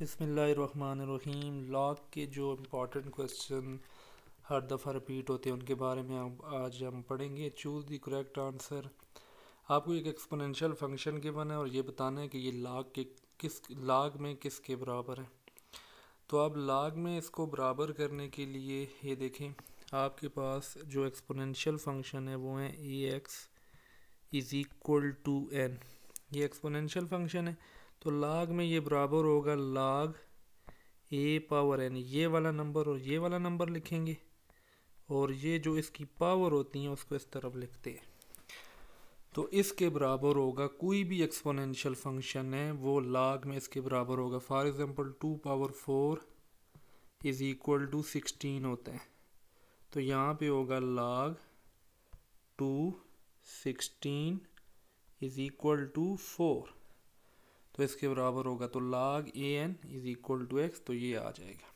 बसमीम लॉग के जो इम्पोर्टेंट क्वेश्चन हर दफ़ा रिपीट होते हैं उनके बारे में आज हम पढ़ेंगे चूज़ दी करेक्ट आंसर आपको एक एक्सपोनेंशियल फंक्शन बना है और ये बताना है कि ये लाग के किस लाग में किसके बराबर है तो आप लाग में इसको बराबर करने के लिए ये देखें आपके पास जो एक्सपोनेंशियल फंक्शन है वो है a x is equal to n ये एक्सपोनेंशियल फंक्शन है तो लाग में ये बराबर होगा लाग ए पावर एन ये वाला नंबर और ये वाला नंबर लिखेंगे और ये जो इसकी पावर होती है उसको इस तरफ लिखते हैं तो इसके बराबर होगा कोई भी एक्सपोनेंशियल फंक्शन है वो लाग में इसके बराबर होगा for example two power four is equal to sixteen होते हैं तो यहाँ पे होगा log two sixteen is equal to four तो इसके बराबर होगा तो log a n is equal to x तो ये आ जाएगा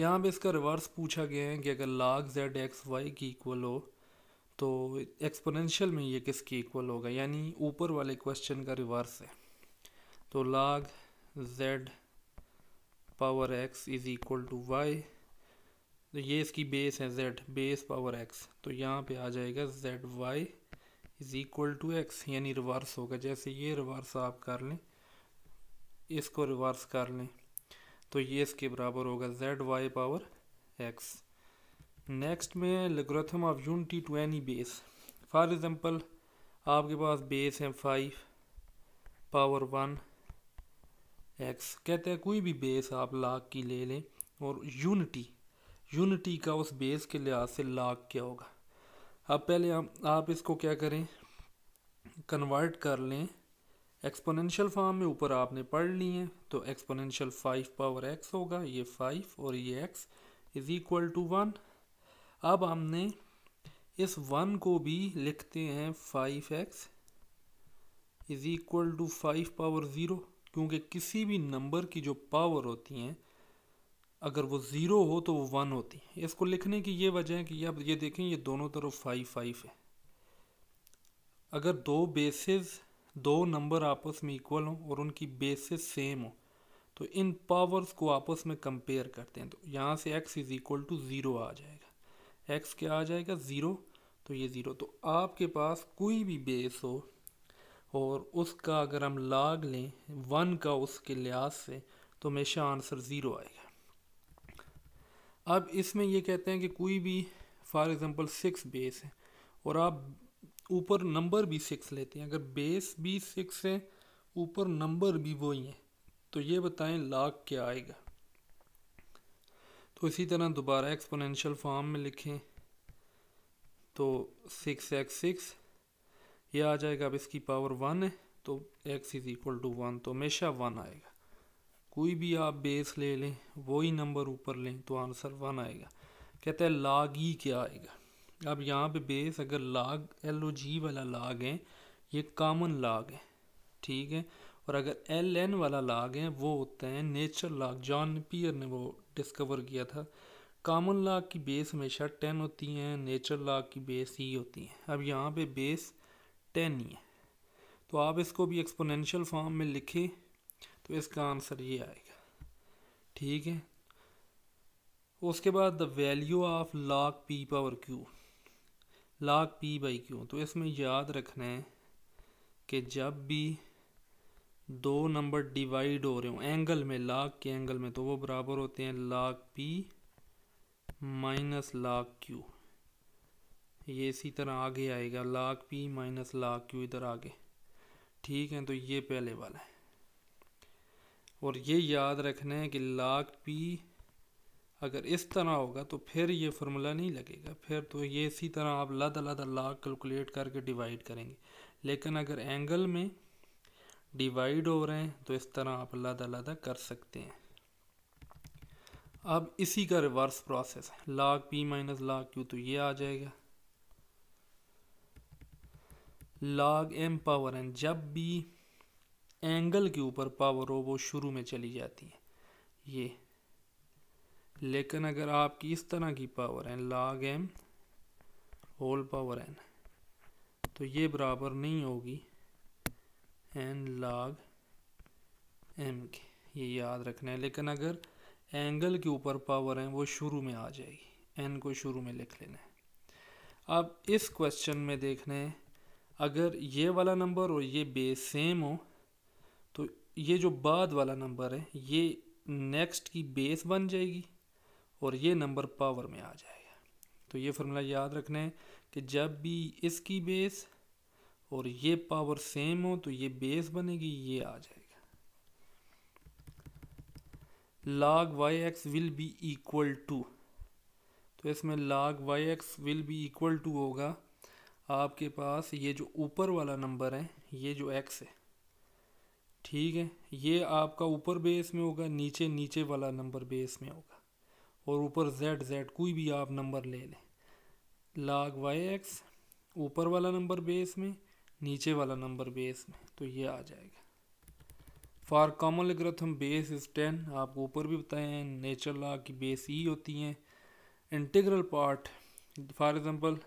यहाँ पे इसका रिवर्स पूछा गया है कि अगर लाग जेड एक्स वाई की इक्वल हो तो एक्सपोनेंशियल में ये किसके इक्वल होगा यानी ऊपर वाले क्वेश्चन का रिवर्स है तो log z power x is equal to y तो ये इसकी बेस है जेड बेस पावर एक्स तो यहाँ पे आ जाएगा z y is equal to x यानी रिवर्स होगा जैसे ये रिवर्स आप कर लें इसको रिवर्स कर लें तो ये इसके बराबर होगा z y power x next में logarithm of unity to any base for example आपके पास बेस है फाइव पावर वन एक्स कहते हैं कोई भी बेस आप लाख की ले लें और यूनिटी यूनिटी का उस बेस के लिहाज से लाख क्या होगा अब पहले हम आप इसको क्या करें कन्वर्ट कर लें एक्सपोनेंशियल फॉर्म में ऊपर आपने पढ़ ली है तो एक्सपोनेंशियल फाइव पावर एक्स होगा ये फाइव और ये x is equal to one अब हमने इस वन को भी लिखते हैं five x is equal to five power zero क्योंकि किसी भी नंबर की जो पावर होती हैं अगर वो ज़ीरो हो तो वो वन होती है इसको लिखने की ये वजह है कि अब ये देखें ये दोनों तरफ फाइव फाइव है अगर दो बेसिस दो नंबर आपस में इक्वल हों और उनकी बेसिस सेम हो तो इन पावर्स को आपस में कंपेयर करते हैं तो यहाँ से x is equal to zero आ जाएगा एक्स क्या आ जाएगा ज़ीरो तो ये ज़ीरो तो आपके पास कोई भी बेस हो और उसका अगर हम लाग लें वन का उसके लिहाज से तो हमेशा आंसर ज़ीरो आएगा अब इसमें ये कहते हैं कि कोई भी फॉर एग्ज़ाम्पल सिक्स बेस है और आप ऊपर नंबर भी सिक्स लेते हैं अगर बेस भी सिक्स है ऊपर नंबर भी वही है तो ये बताएं लाख क्या आएगा तो इसी तरह दोबारा एक्सपोनेंशियल फॉर्म में लिखें तो सिक्स एक्स सिक्स ये आ जाएगा अब इसकी पावर वन है तो x is equal to one तो हमेशा वन आएगा कोई भी आप बेस ले लें वही नंबर ऊपर लें तो आंसर वन आएगा कहते हैं लाग ही e क्या आएगा अब यहाँ पे बेस अगर लाग एल ओ जी वाला लाग है ये कॉमन लाग है ठीक है और अगर एल एन वाला लाग है वो होता है नेचर लाग जॉन पियर ने वो डिस्कवर किया था कॉमन लाग की बेस हमेशा टेन होती हैं नेचर लाग की बेस ही e होती है अब यहाँ पे बेस टेन ही है तो आप इसको भी एक्सपोनेंशियल फॉर्म में लिखें तो इसका आंसर ये आएगा ठीक है उसके बाद the value of log p power q log p by q तो इसमें याद रखना है कि जब भी दो नंबर डिवाइड हो रहे हो एंगल में लाख के एंगल में तो वो बराबर होते हैं log p minus log q ये इसी तरह आगे आएगा log p minus log q इधर आगे ठीक है तो ये पहले वाला है और ये याद रखना है कि लाख पी अगर इस तरह होगा तो फिर ये फार्मूला नहीं लगेगा फिर तो ये इसी तरह आप लद लद लाख कैलकुलेट करके डिवाइड करेंगे लेकिन अगर एंगल में डिवाइड हो रहे हैं तो इस तरह आप लद लद कर सकते हैं अब इसी का रिवर्स प्रोसेस है log p minus log q तो ये आ जाएगा लाग एम पावर एन जब भी एंगल के ऊपर पावर हो वो शुरू में चली जाती है ये लेकिन अगर आपकी इस तरह की पावर है लाग एम होल पावर एन तो ये बराबर नहीं होगी एन लाग एम के ये याद रखना है लेकिन अगर एंगल के ऊपर पावर है वो शुरू में आ जाएगी एन को शुरू में लिख लेना है अब इस क्वेश्चन में देखना है अगर ये वाला नंबर और ये बेस सेम हो ये जो बाद वाला नंबर है ये नेक्स्ट की बेस बन जाएगी और ये नंबर पावर में आ जाएगा तो ये फार्मूला याद रखना है कि जब भी इसकी बेस और ये पावर सेम हो तो ये बेस बनेगी ये आ जाएगा log y x will be equal to तो इसमें log y x will be equal to होगा आपके पास ये जो ऊपर वाला नंबर है ये जो एक्स है ठीक है ये आपका ऊपर बेस में होगा नीचे नीचे वाला नंबर बेस में होगा और ऊपर जेड जेड कोई भी आप नंबर ले लें लाग वाई एक्स ऊपर वाला नंबर बेस में नीचे वाला नंबर बेस में तो ये आ जाएगा फॉर कॉमन हम बेस इज टेन आपको ऊपर भी बताए हैं नेचर लॉ की बेस ई e होती हैं इंटीग्रल पार्ट फॉर एग्ज़ाम्पल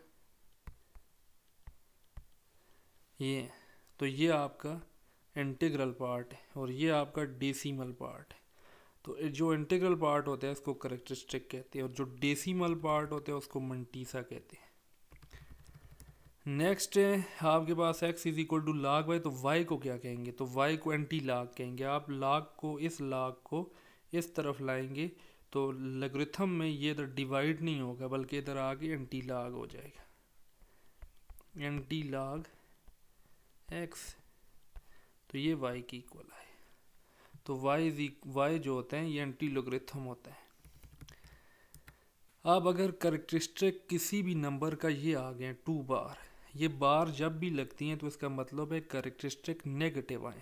ये तो ये आपका इंटीग्रल पार्ट है और ये आपका डेसीमल पार्ट है तो जो इंटीग्रल पार्ट होता है उसको करेक्टरिस्टिक कहते हैं और जो डेसीमल पार्ट होते हैं उसको मंटीसा कहते हैं नेक्स्ट है आपके पास x is equal to log y तो वाई को क्या कहेंगे तो वाई को एंटी लाग कहेंगे आप लाग को इस लाग को इस तरफ लाएंगे तो लग्रिथम में ये इधर डिवाइड नहीं होगा बल्कि इधर आगे एंटी लाग हो जाएगा एंटी लाग एक्स तो ये वाई की इक्वल आए तो वाई वाई जो होते हैं ये एंटी लोग्रिथम होते हैं अब अगर करेक्ट्रिस्टिक किसी भी नंबर का ये आ गया टू बार ये बार जब भी लगती हैं तो इसका मतलब है करेक्टरिस्टिक नेगेटिव आए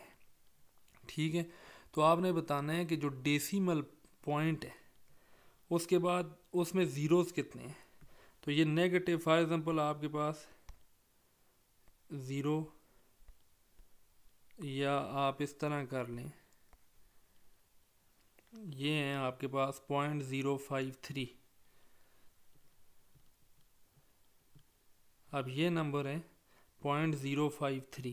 ठीक है तो आपने बताना है कि जो डेसीमल पॉइंट है उसके बाद उसमें ज़ीरोज़ कितने हैं तो ये नेगेटिव फॉर एग्ज़ाम्पल आपके पास ज़ीरो या आप इस तरह कर लें ये हैं आपके पास पॉइंट ज़ीरो फाइव थ्री अब ये नंबर है पॉइंट ज़ीरो फाइव थ्री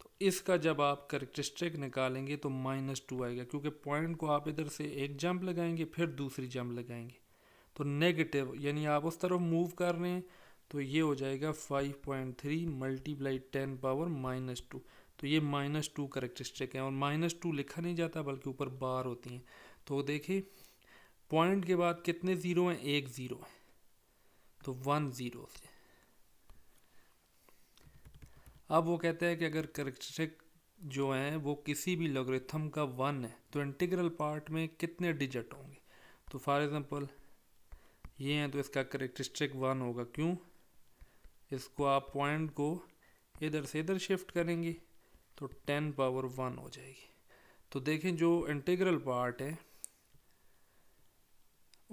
तो इसका जब आप करेक्टरिस्टिक निकालेंगे तो माइनस टू आएगा क्योंकि पॉइंट को आप इधर से एक जंप लगाएंगे फिर दूसरी जंप लगाएंगे तो नेगेटिव यानी आप उस तरफ मूव कर रहे हैं तो ये हो जाएगा five point three multiply ten power minus two तो ये माइनस टू करेक्टरिस्टिक है और माइनस टू लिखा नहीं जाता बल्कि ऊपर बार होती हैं तो देखिए पॉइंट के बाद कितने ज़ीरो हैं एक ज़ीरो है तो वन ज़ीरो से अब वो कहते हैं कि अगर करेक्टरिस्टिक जो है वो किसी भी लॉगरिथम का वन है तो इंटीग्रल पार्ट में कितने डिजिट होंगे तो फॉर एग्ज़ाम्पल ये हैं तो इसका करेक्टरिस्टिक वन होगा क्यों इसको आप पॉइंट को इधर से इधर शिफ्ट करेंगे तो टेन पावर वन हो जाएगी तो देखें जो इंटीग्रल पार्ट है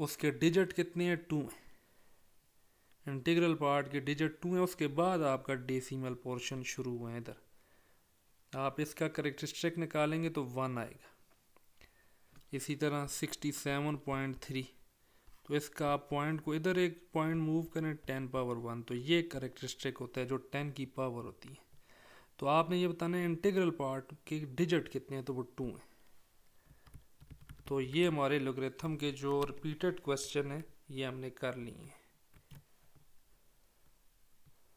उसके डिजिट कितने हैं टू हैं इंटीग्रल पार्ट के डिजिट टू हैं उसके बाद आपका डेसिमल पोर्शन शुरू हुआ है इधर आप इसका करेक्टरिस्टिक निकालेंगे तो वन आएगा इसी तरह सिक्सटी सेवन पॉइंट थ्री तो इसका आप पॉइंट को इधर एक पॉइंट मूव करें टेन पावर वन तो ये करेक्टरिस्टिक होता है जो टेन की पावर होती है तो आपने ये बताना है इंटीग्रल पार्ट के डिजिट कितने हैं तो वो टू हैं तो ये हमारे लोग्रेथम के जो रिपीटेड क्वेश्चन है ये हमने कर लिए हैं